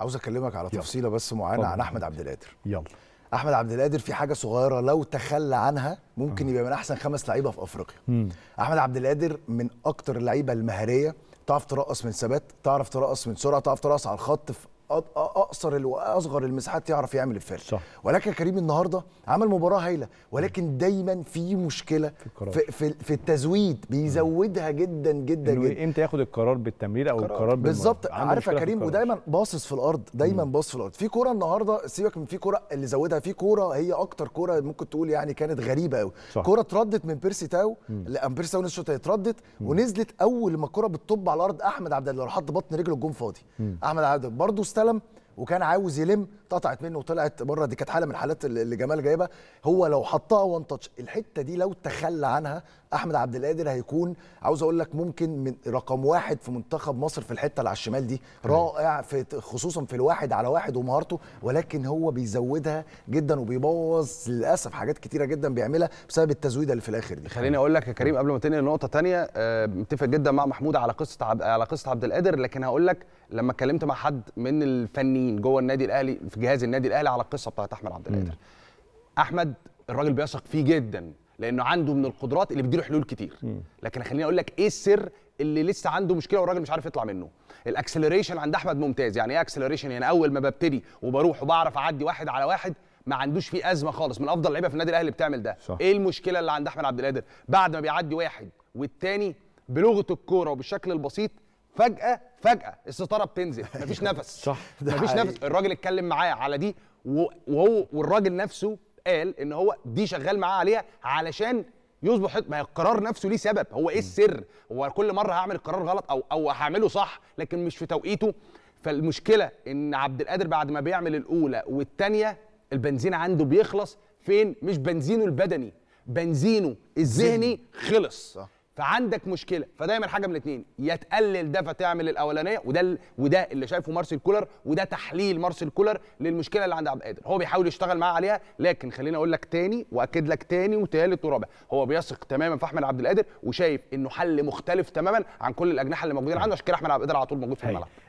عاوز اكلمك على تفصيله بس معينه عن احمد عبد القادر يلا احمد عبد القادر في حاجه صغيره لو تخلى عنها ممكن آه. يبقى من احسن خمس لعيبه في افريقيا مم. احمد عبد القادر من اكتر اللعيبه المهاريه تعرف ترقص من ثبات تعرف ترقص من سرعه تعرف ترقص على الخط في اقصر واصغر المساحات يعرف يعمل الفرق صح. ولكن كريم النهارده عمل مباراه هايله ولكن دايما في مشكله في, في, في, التزويد بيزودها جدا جدا جدا امتى ياخد القرار بالتمرير او القرار, القرار بالظبط عارف يا كريم ودايما باصص في الارض دايما باصص في الارض في كوره النهارده سيبك من في كوره اللي زودها في كوره هي اكتر كوره ممكن تقول يعني كانت غريبه قوي كوره اتردت من بيرسي تاو لان بيرسي تاو الشوطه اتردت ونزلت اول ما الكوره بتطب على الارض احمد عبد الله راح حط بطن رجله الجون فاضي احمد عبد برضه استلم وكان عاوز يلم اتقطعت منه وطلعت بره دي كانت حاله من الحالات اللي جمال جايبها هو لو حطها وان تاتش الحته دي لو تخلى عنها احمد عبد القادر هيكون عاوز اقول لك ممكن من رقم واحد في منتخب مصر في الحته اللي على الشمال دي رائع في خصوصا في الواحد على واحد ومهارته ولكن هو بيزودها جدا وبيبوظ للاسف حاجات كتيره جدا بيعملها بسبب التزويده اللي في الاخر دي خليني اقول لك يا كريم قبل ما تنقل لنقطه ثانيه آه، متفق جدا مع محمود على قصه عب... على قصه عبد القادر لكن هقول لك لما اتكلمت مع حد من الفنيين جوه النادي الاهلي في جهاز النادي الاهلي على القصه بتاعت احمد عبد القادر احمد الراجل بيثق فيه جدا لانه عنده من القدرات اللي بتديله حلول كتير لكن خليني اقول لك ايه السر اللي لسه عنده مشكله والراجل مش عارف يطلع منه الاكسلريشن عند احمد ممتاز يعني ايه اكسلريشن يعني اول ما ببتدي وبروح وبعرف اعدي واحد على واحد ما عندوش فيه ازمه خالص من افضل اللعيبه في النادي الاهلي بتعمل ده صح. ايه المشكله اللي عند احمد عبد القادر بعد ما بيعدي واحد والتاني بلغه الكوره وبالشكل البسيط فجاه فجاه الستاره بتنزل مفيش نفس صح مفيش حقيقي. نفس الراجل اتكلم معاه على دي وهو والراجل نفسه قال ان هو دي شغال معاه عليها علشان يصبح ما هي القرار نفسه ليه سبب هو ايه السر هو كل مره هعمل القرار غلط او او هعمله صح لكن مش في توقيته فالمشكله ان عبد القادر بعد ما بيعمل الاولى والثانيه البنزين عنده بيخلص فين مش بنزينه البدني بنزينه الذهني خلص صح. فعندك مشكله فدايما حاجه من الاثنين يا تقلل ده فتعمل الاولانيه وده ال... وده اللي شايفه مارسيل كولر وده تحليل مارسيل كولر للمشكله اللي عند عبد القادر هو بيحاول يشتغل معاه عليها لكن خليني اقول لك تاني واكد لك تاني وتالت ورابع هو بيثق تماما في احمد عبد القادر وشايف انه حل مختلف تماما عن كل الاجنحه اللي موجودين عنده عشان كده احمد عبد القادر على طول موجود في الملعب